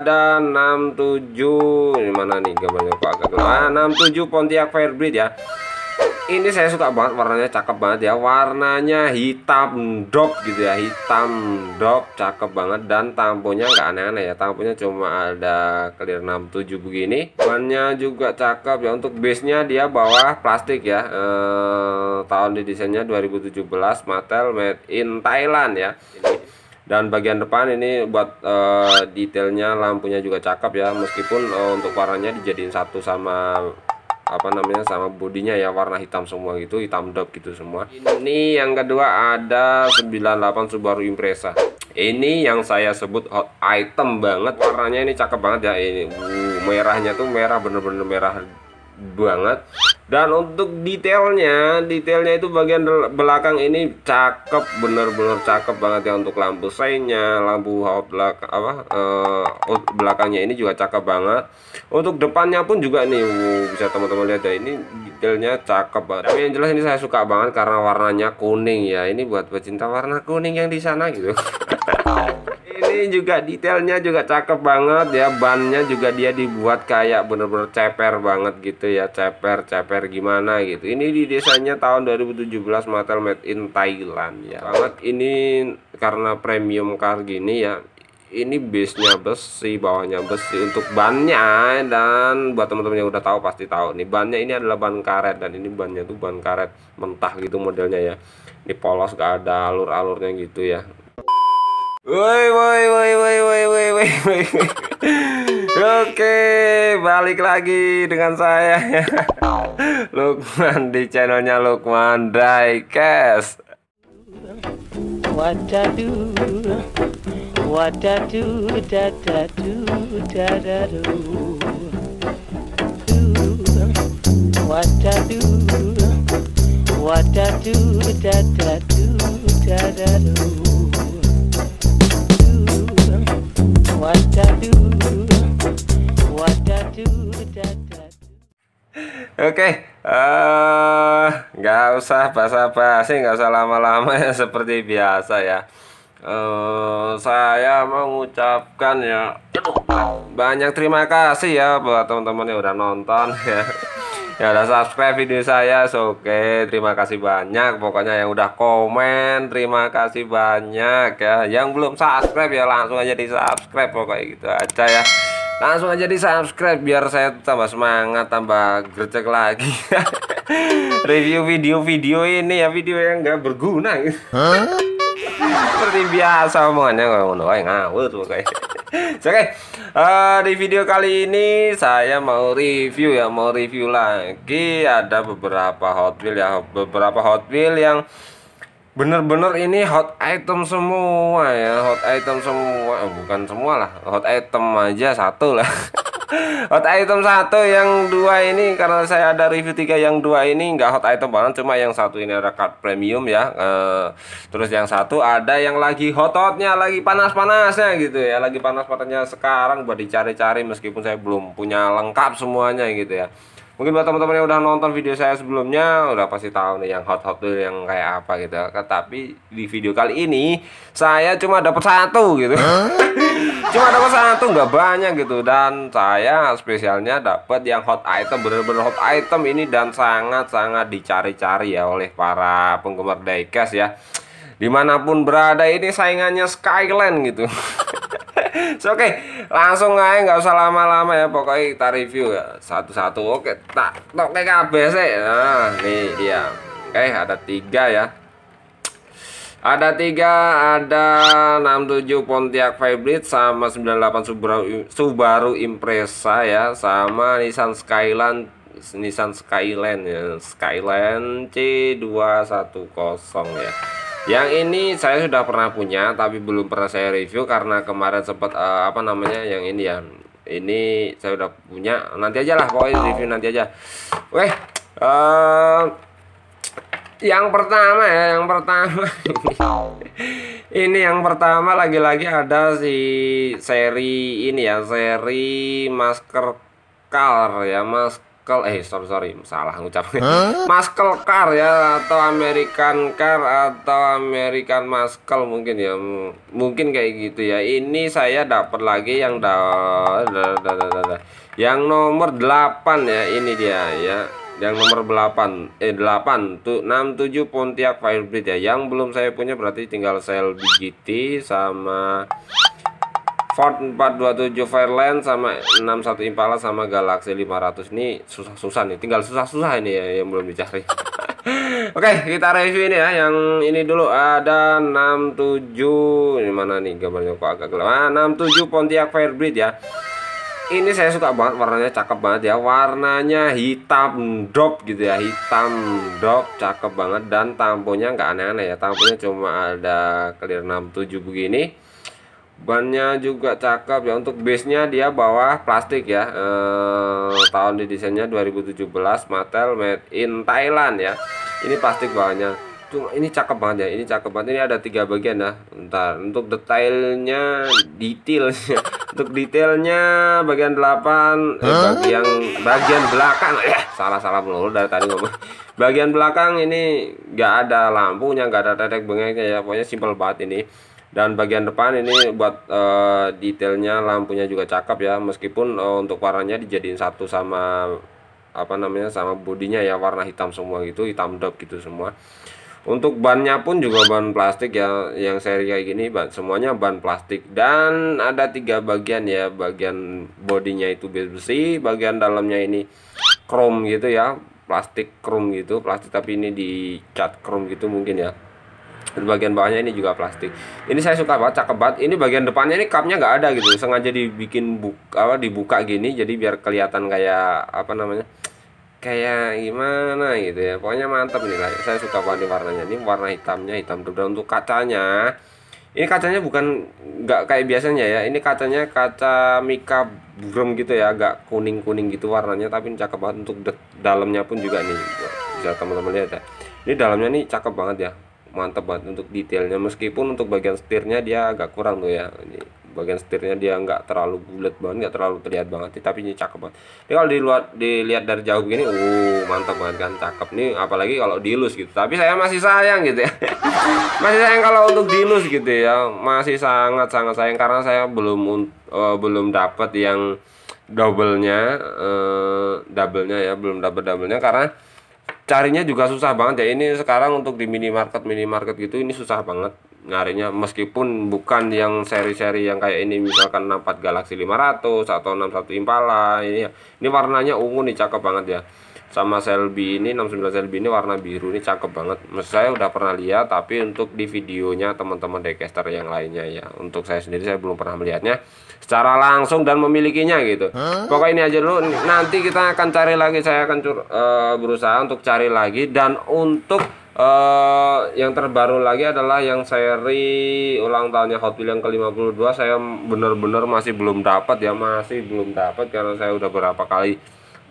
ada 67 mana nih gambarnya kok agak ah 67 Pontiac Firebird ya ini saya suka banget warnanya cakep banget ya warnanya hitam drop gitu ya hitam drop cakep banget dan tamponya nggak aneh-aneh ya tamponya cuma ada clear 67 begini bannya juga cakep ya untuk base nya dia bawah plastik ya eh, tahun di desainnya 2017 Mattel made in Thailand ya ini dan bagian depan ini buat uh, detailnya lampunya juga cakep ya meskipun uh, untuk warnanya dijadiin satu sama apa namanya sama bodinya ya warna hitam semua gitu hitam dop gitu semua ini yang kedua ada 98 Subaru Impreza ini yang saya sebut hot item banget warnanya ini cakep banget ya ini uh, merahnya tuh merah bener-bener merah banget dan untuk detailnya, detailnya itu bagian belakang ini cakep, bener-bener cakep banget ya untuk lampu seinnya, lampu hot belak apa uh, belakangnya ini juga cakep banget. Untuk depannya pun juga nih, wuh, bisa teman-teman lihat ya ini detailnya cakep banget. Tapi yang jelas ini saya suka banget karena warnanya kuning ya. Ini buat pecinta warna kuning yang di sana gitu ini juga detailnya juga cakep banget ya bannya juga dia dibuat kayak bener-bener ceper banget gitu ya ceper ceper gimana gitu ini di desanya tahun 2017 Mattel made in Thailand ya banget ini karena premium car gini ya ini base-nya besi, bawahnya besi untuk bannya dan buat teman-teman yang udah tahu pasti tahu nih bannya ini adalah ban karet dan ini bannya tuh ban karet mentah gitu modelnya ya. Ini polos gak ada alur-alurnya gitu ya. Woi woi woi woi woi woi woi. Oke, balik lagi dengan saya Lukman di channelnya Lukman Diecast. Wadadu, wadadu, dadadu, dadadu. Wadadu, wadadu, dadadu, dadadu. Oke, eh, nggak usah basa-basi, nggak usah lama-lama ya seperti biasa ya. Uh, saya mengucapkan ya banyak terima kasih ya buat teman-teman yang udah nonton ya ya udah subscribe video saya so, oke okay. terima kasih banyak pokoknya yang udah komen terima kasih banyak ya yang belum subscribe ya langsung aja di subscribe pokoknya gitu aja ya langsung aja di subscribe biar saya tambah semangat tambah gercek lagi review video-video ini ya video yang nggak berguna gitu huh? seperti biasa omongannya kalau ngono ngawur pokoknya Oke, okay. uh, di video kali ini saya mau review ya, mau review lagi ada beberapa Hot Wheels ya, beberapa Hot Wheels yang bener-bener ini hot item semua ya, hot item semua, eh, bukan semua lah, hot item aja satu lah. hot item satu yang dua ini karena saya ada review tiga yang dua ini enggak hot item banget cuma yang satu ini ada card premium ya e, terus yang satu ada yang lagi hot hotnya lagi panas panasnya gitu ya lagi panas panasnya sekarang buat dicari-cari meskipun saya belum punya lengkap semuanya gitu ya mungkin buat teman-teman yang udah nonton video saya sebelumnya udah pasti tahu nih yang hot-hot tuh yang kayak apa gitu tapi di video kali ini saya cuma dapat satu gitu cuma dapat satu nggak banyak gitu dan saya spesialnya dapat yang hot item bener-bener hot item ini dan sangat-sangat dicari-cari ya oleh para penggemar diecast ya dimanapun berada ini saingannya Skyland gitu so, oke okay. langsung aja nggak usah lama-lama ya pokoknya kita review ya satu-satu oke okay. tak tok kayak sih nah nih dia oke okay, ada tiga ya ada tiga ada 67 Pontiac Hybrid sama 98 Subaru Subaru Impreza ya sama Nissan Skyline Nissan Skyline ya Skyline C210 ya yang ini saya sudah pernah punya tapi belum pernah saya review karena kemarin sempat uh, apa namanya yang ini ya. Ini saya sudah punya. Nanti aja lah pokoknya review nanti aja. Oke. Uh, eh, yang pertama ya, yang pertama. ini yang pertama lagi-lagi ada si seri ini ya, seri masker kar ya, masker Maskel eh sorry sorry salah ngucapnya huh? Maskel Car ya atau American Car atau American Maskel mungkin ya mungkin kayak gitu ya ini saya dapat lagi yang da da, da, da, da, da. yang nomor 8 ya ini dia ya yang nomor 8 eh 8 tuh 67 Pontiac Firebird ya yang belum saya punya berarti tinggal sel GT sama Ford 427 Fairland sama 61 Impala sama Galaxy 500 ini susah-susah nih tinggal susah-susah ini ya yang belum dicari Oke okay, kita review ini ya yang ini dulu ada 67 ini mana nih gambarnya kok agak gelap ah, 67 Pontiac Firebird ya ini saya suka banget warnanya cakep banget ya warnanya hitam drop gitu ya hitam drop cakep banget dan tamponya nggak aneh-aneh ya tamponya cuma ada clear 67 begini bannya juga cakep ya untuk base nya dia bawa plastik ya e, tahun desainnya 2017 Mattel made in Thailand ya ini plastik bawahnya cuma ini cakep banget ya ini cakep banget ini ada tiga bagian ya ntar untuk detailnya detail. untuk detailnya bagian delapan eh, bagian bagian belakang eh, salah salah melulu dari tadi ngomong bagian belakang ini nggak ada lampunya nggak ada tetek bengeknya ya pokoknya simple banget ini dan bagian depan ini buat uh, detailnya lampunya juga cakep ya meskipun uh, untuk warnanya dijadiin satu sama apa namanya sama bodinya ya warna hitam semua gitu hitam dop gitu semua untuk bannya pun juga ban plastik ya yang seri kayak gini ban semuanya ban plastik dan ada tiga bagian ya bagian bodinya itu besi bagian dalamnya ini chrome gitu ya plastik chrome gitu plastik tapi ini dicat chrome gitu mungkin ya di bagian bawahnya ini juga plastik ini saya suka banget cakep banget ini bagian depannya ini cupnya nggak ada gitu sengaja dibikin buka apa dibuka gini jadi biar kelihatan kayak apa namanya kayak gimana gitu ya pokoknya mantep nih lah saya suka banget warnanya ini warna hitamnya hitam dan untuk kacanya ini kacanya bukan nggak kayak biasanya ya ini kacanya kaca mika brum gitu ya agak kuning kuning gitu warnanya tapi ini cakep banget untuk dalamnya pun juga nih bisa teman-teman lihat ya ini dalamnya nih cakep banget ya mantap banget untuk detailnya meskipun untuk bagian setirnya dia agak kurang tuh ya bagian setirnya dia nggak terlalu bulat banget nggak terlalu terlihat banget tapi ini cakep banget ini kalau di luar dilihat dari jauh begini uh mantap banget kan cakep nih apalagi kalau dilus gitu tapi saya masih sayang gitu ya masih sayang kalau untuk dilus gitu ya masih sangat sangat sayang karena saya belum uh, belum dapat yang double nya uh, eh, nya ya belum dapat nya karena carinya juga susah banget ya ini sekarang untuk di minimarket minimarket gitu ini susah banget nyarinya meskipun bukan yang seri-seri yang kayak ini misalkan 64 Galaxy 500 atau 61 Impala ini ya. ini warnanya ungu nih cakep banget ya sama Selby ini 69 Selby ini warna biru ini cakep banget Maksud saya udah pernah lihat tapi untuk di videonya teman-teman decaster yang lainnya ya untuk saya sendiri saya belum pernah melihatnya secara langsung dan memilikinya gitu huh? pokoknya ini aja dulu nanti kita akan cari lagi saya akan cur, uh, berusaha untuk cari lagi dan untuk Uh, yang terbaru lagi adalah yang seri ulang tahunnya Hot Wheels yang ke-52 saya bener-bener masih belum dapat ya masih belum dapat karena saya udah berapa kali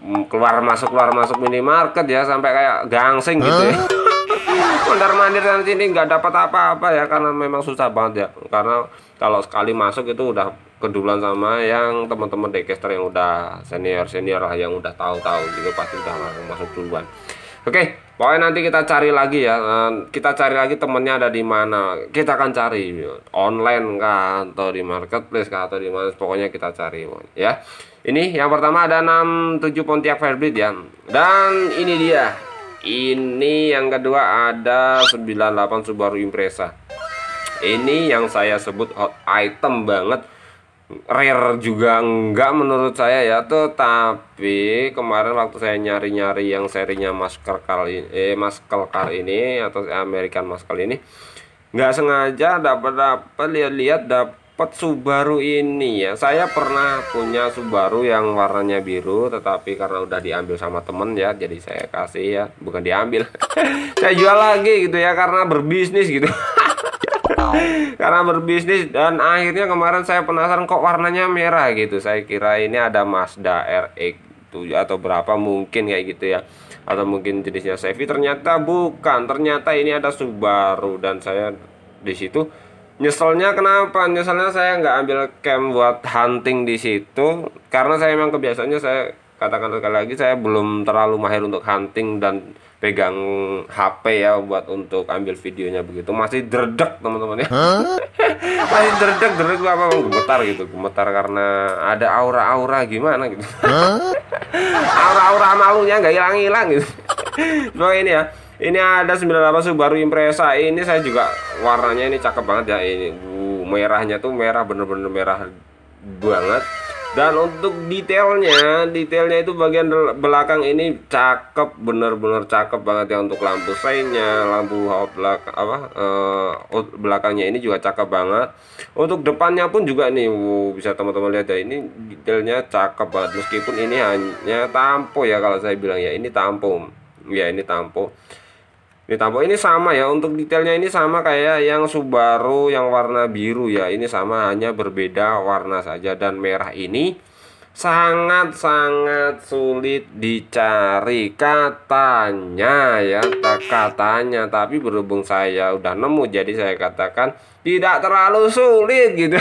Hmm, keluar masuk keluar masuk minimarket ya sampai kayak gangsing gitu ya. mandir mandir dan sini nggak dapat apa-apa ya karena memang susah banget ya karena kalau sekali masuk itu udah keduluan sama yang teman-teman dekester yang udah senior senior lah yang udah tahu-tahu gitu pasti udah langsung masuk duluan. Oke, okay, Pokoknya nanti kita cari lagi ya. Eh, kita cari lagi temennya ada di mana. Kita akan cari online kah atau di marketplace kah atau di mana. Pokoknya kita cari ya. Ini yang pertama ada 67 Pontiac Firebird ya. Dan ini dia. Ini yang kedua ada 98 Subaru Impreza. Ini yang saya sebut hot item banget rare juga enggak menurut saya ya tetapi kemarin waktu saya nyari-nyari yang serinya masker kali eh masker car ini atau American masker ini enggak sengaja dapat dapat lihat-lihat dapat Subaru ini ya saya pernah punya Subaru yang warnanya biru tetapi karena udah diambil sama temen ya jadi saya kasih ya bukan diambil saya jual lagi gitu ya karena berbisnis gitu karena berbisnis dan akhirnya kemarin saya penasaran kok warnanya merah gitu saya kira ini ada Mazda RX 7 atau berapa mungkin kayak gitu ya atau mungkin jenisnya Chevy ternyata bukan ternyata ini ada Subaru dan saya di situ nyeselnya kenapa nyeselnya saya nggak ambil cam buat hunting di situ karena saya memang kebiasaannya saya katakan sekali lagi saya belum terlalu mahir untuk hunting dan pegang HP ya buat untuk ambil videonya begitu masih derdek teman-teman ya huh? masih derdek derdek apa gemetar gitu gemetar karena ada aura-aura gimana gitu aura-aura malunya nggak hilang-hilang gitu so ini ya ini ada 98 baru Impresa ini saya juga warnanya ini cakep banget ya ini uh, merahnya tuh merah bener-bener merah banget dan untuk detailnya, detailnya itu bagian belakang ini cakep, bener-bener cakep banget ya untuk lampu seinnya, lampu belak apa uh, belakangnya ini juga cakep banget. Untuk depannya pun juga nih, wow, bisa teman-teman lihat ya ini detailnya cakep banget meskipun ini hanya tampo ya kalau saya bilang ya ini tampo, ya ini tampo ini ya, tampo ini sama ya untuk detailnya ini sama kayak yang Subaru yang warna biru ya ini sama hanya berbeda warna saja dan merah ini sangat-sangat sulit dicari katanya ya tak katanya tapi berhubung saya udah nemu jadi saya katakan tidak terlalu sulit gitu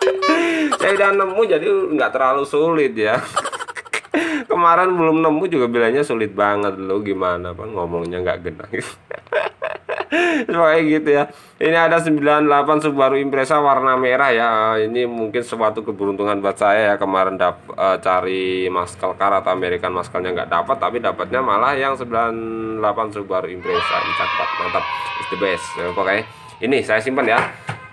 saya udah nemu jadi nggak terlalu sulit ya kemarin belum nemu juga bilangnya sulit banget lo gimana pak ngomongnya nggak genang Soalnya gitu ya Ini ada 98 Subaru Impreza warna merah ya Ini mungkin suatu keberuntungan buat saya ya Kemarin dap, e, cari maskal karat American maskalnya nggak dapat Tapi dapatnya malah yang 98 Subaru Impreza Ini cakep mantap It's the best ya, ini saya simpan ya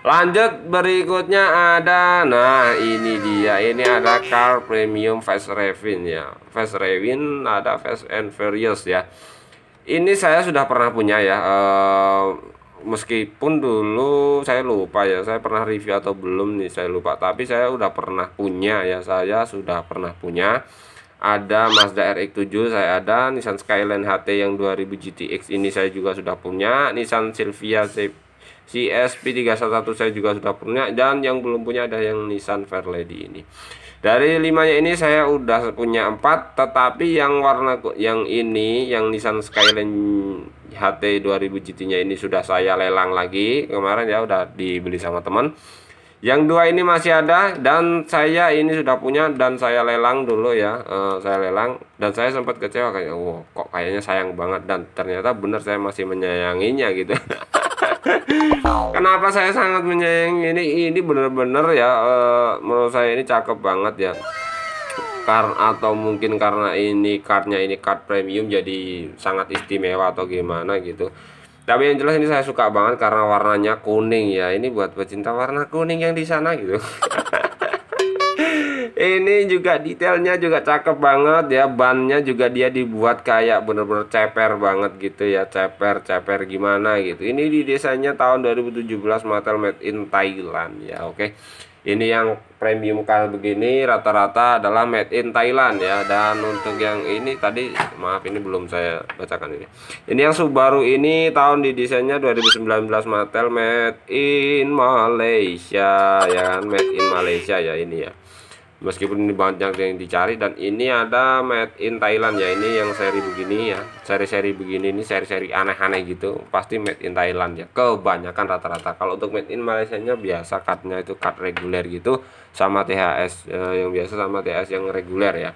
Lanjut berikutnya ada Nah ini dia Ini ada Car Premium Fast Revin ya Fast Revin ada Fast and Furious ya Ini saya sudah pernah punya ya e, Meskipun dulu saya lupa ya Saya pernah review atau belum nih saya lupa Tapi saya udah pernah punya ya Saya sudah pernah punya ada Mazda RX-7 saya ada Nissan Skyline HT yang 2000 GTX ini saya juga sudah punya Nissan Silvia CSP311 saya juga sudah punya dan yang belum punya ada yang Nissan Fairlady ini dari limanya ini saya udah punya empat tetapi yang warna yang ini yang Nissan Skyline HT 2000 GT nya ini sudah saya lelang lagi kemarin ya udah dibeli sama teman yang dua ini masih ada dan saya ini sudah punya dan saya lelang dulu ya uh, saya lelang dan saya sempat kecewa kayak wow kok kayaknya sayang banget dan ternyata benar saya masih menyayanginya gitu Kenapa saya sangat menyayangi ini? Ini benar-benar ya, uh, menurut saya ini cakep banget ya. Karena atau mungkin karena ini kartnya ini card premium jadi sangat istimewa atau gimana gitu. Tapi yang jelas ini saya suka banget karena warnanya kuning ya. Ini buat pecinta warna kuning yang di sana gitu. Ini juga detailnya juga cakep banget ya. Bannya juga dia dibuat kayak bener-bener ceper banget gitu ya. Ceper-ceper gimana gitu. Ini di desainnya tahun 2017 Mattel made in Thailand ya. Oke. Ini yang premium kali begini rata-rata adalah made in Thailand ya. Dan untuk yang ini tadi maaf ini belum saya bacakan ini. Ini yang Subaru ini tahun di desainnya 2019 Mattel made in Malaysia ya kan made in Malaysia ya ini ya meskipun ini banyak yang dicari dan ini ada made in Thailand ya ini yang seri begini ya seri-seri begini ini seri-seri aneh-aneh gitu pasti made in Thailand ya kebanyakan rata-rata kalau untuk made in Malaysia nya biasa cutnya itu cut reguler gitu sama THS eh, yang biasa sama THS yang reguler ya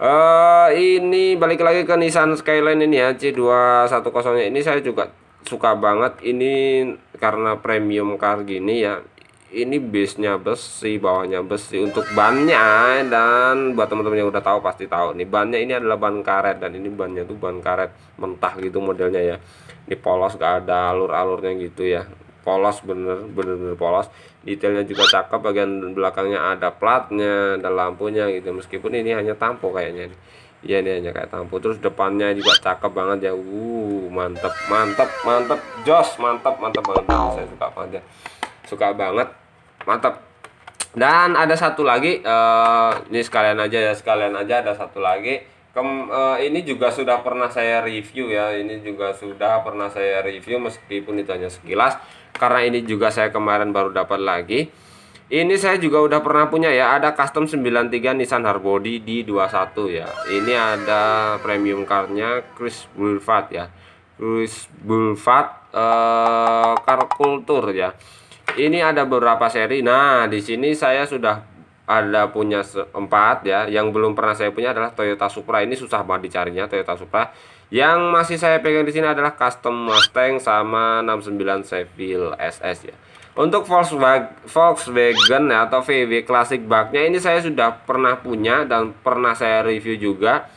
eh ini balik lagi ke Nissan Skyline ini ya C210 nya ini saya juga suka banget ini karena premium car gini ya ini bisnya besi bawahnya besi untuk bannya dan buat teman-teman yang udah tahu pasti tahu nih bannya ini adalah ban karet dan ini bannya tuh ban karet mentah gitu modelnya ya ini polos gak ada alur-alurnya gitu ya polos bener bener bener polos detailnya juga cakep bagian belakangnya ada platnya dan lampunya gitu meskipun ini hanya tampo kayaknya iya ini hanya kayak tampo terus depannya juga cakep banget ya uh mantep mantep mantep jos mantep mantep banget nah, saya suka banget ya suka banget mantap dan ada satu lagi uh, ini sekalian aja ya sekalian aja ada satu lagi Kem, uh, ini juga sudah pernah saya review ya ini juga sudah pernah saya review meskipun itu hanya sekilas karena ini juga saya kemarin baru dapat lagi ini saya juga udah pernah punya ya ada custom 93 Nissan Harbody di 21 ya ini ada premium cardnya Chris Boulevard ya Chris Boulevard uh, Car Culture ya ini ada beberapa seri. Nah, di sini saya sudah ada punya empat ya. Yang belum pernah saya punya adalah Toyota Supra. Ini susah banget dicarinya Toyota Supra. Yang masih saya pegang di sini adalah custom Mustang sama 69 Seville SS ya. Untuk Volkswagen, Volkswagen ya, atau VW Classic Bugnya ini saya sudah pernah punya dan pernah saya review juga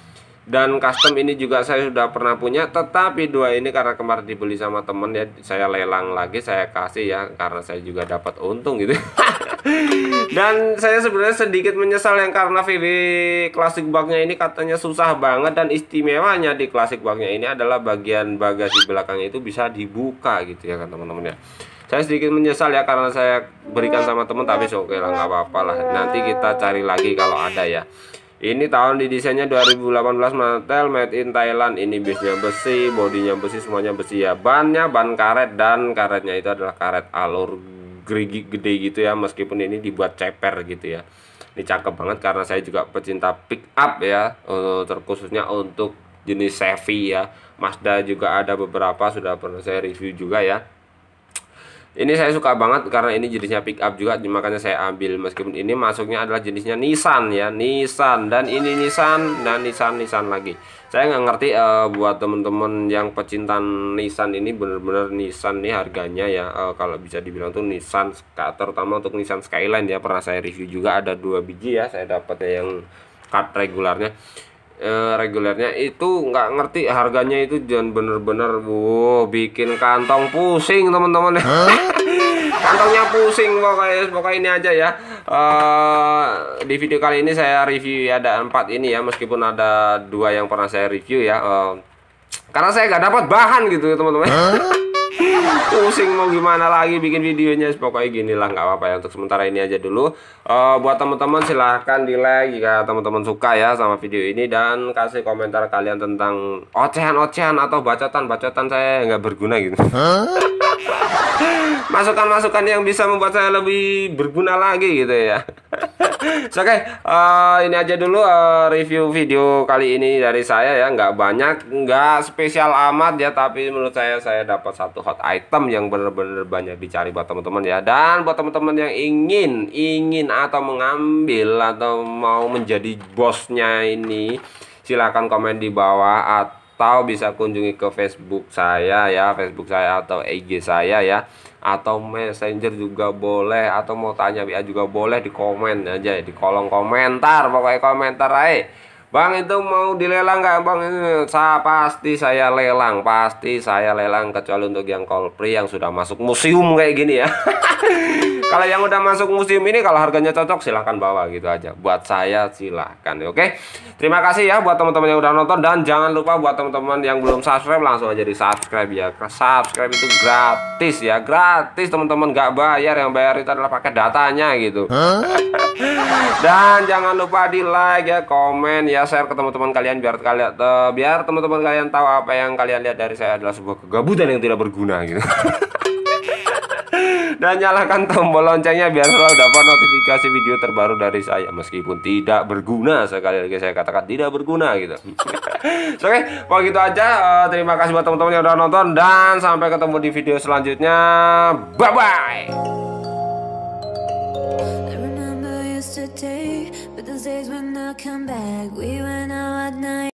dan custom ini juga saya sudah pernah punya tetapi dua ini karena kemarin dibeli sama temen ya saya lelang lagi saya kasih ya karena saya juga dapat untung gitu dan saya sebenarnya sedikit menyesal yang karena VW klasik bagnya ini katanya susah banget dan istimewanya di klasik bagnya ini adalah bagian bagasi belakang itu bisa dibuka gitu ya kan teman-teman ya saya sedikit menyesal ya karena saya berikan sama temen tapi oke okay lah nggak apa-apa lah nanti kita cari lagi kalau ada ya ini tahun di didesainnya 2018 metal made in Thailand. Ini base besi, bodinya besi, semuanya besi ya. Bannya ban karet dan karetnya itu adalah karet alur gerigi gede gitu ya meskipun ini dibuat ceper gitu ya. Ini cakep banget karena saya juga pecinta pick up ya eh, terkhususnya untuk jenis Chevy ya. Mazda juga ada beberapa sudah pernah saya review juga ya. Ini saya suka banget karena ini jenisnya pick up juga makanya saya ambil meskipun ini masuknya adalah jenisnya Nissan ya Nissan dan ini Nissan dan Nissan Nissan lagi saya nggak ngerti uh, buat temen-temen yang pecinta Nissan ini bener-bener Nissan nih harganya ya uh, kalau bisa dibilang tuh Nissan terutama untuk Nissan Skyline ya pernah saya review juga ada dua biji ya saya dapatnya yang card regularnya Eh, regulernya itu nggak ngerti harganya itu jangan bener-bener wow bikin kantong pusing teman-teman kantongnya pusing pokoknya pokoknya ini aja ya uh, di video kali ini saya review ya, ada empat ini ya meskipun ada dua yang pernah saya review ya uh, karena saya nggak dapat bahan gitu teman-teman pusing mau gimana lagi bikin videonya pokoknya gini lah nggak apa-apa ya untuk sementara ini aja dulu uh, buat teman-teman silahkan di like jika teman-teman suka ya sama video ini dan kasih komentar kalian tentang ocehan-ocehan atau bacotan-bacotan saya nggak berguna gitu masukan-masukan yang bisa membuat saya lebih berguna lagi gitu ya so, oke, okay. uh, ini aja dulu uh, review video kali ini dari saya ya. Nggak banyak, nggak spesial amat ya. Tapi menurut saya, saya dapat satu hot item yang bener-bener banyak dicari buat teman-teman ya. Dan buat teman-teman yang ingin, ingin atau mengambil atau mau menjadi bosnya ini, silahkan komen di bawah atau atau bisa kunjungi ke Facebook saya ya, Facebook saya atau IG saya ya, atau Messenger juga boleh, atau mau tanya WA juga boleh di komen aja di kolom komentar, pokoknya komentar aja Bang itu mau dilelang nggak bang? Saya pasti saya lelang, pasti saya lelang kecuali untuk yang kolpri yang sudah masuk museum kayak gini ya. kalau yang udah masuk museum ini kalau harganya cocok silahkan bawa gitu aja. Buat saya silahkan, oke? Terima kasih ya buat teman-teman yang udah nonton dan jangan lupa buat teman-teman yang belum subscribe langsung aja di subscribe ya. Subscribe itu gratis ya, gratis teman-teman nggak bayar yang bayar itu adalah pakai datanya gitu. Huh? Dan jangan lupa di like ya, komen ya, share ke teman-teman kalian biar kalian uh, biar teman-teman kalian tahu apa yang kalian lihat dari saya adalah sebuah kegabutan yang tidak berguna gitu. Dan nyalakan tombol loncengnya biar selalu dapat notifikasi video terbaru dari saya meskipun tidak berguna sekali lagi saya katakan tidak berguna gitu. Oke, okay, kalau gitu aja uh, terima kasih buat teman-teman yang udah nonton dan sampai ketemu di video selanjutnya. Bye bye. Those days when I come back, we went out at night.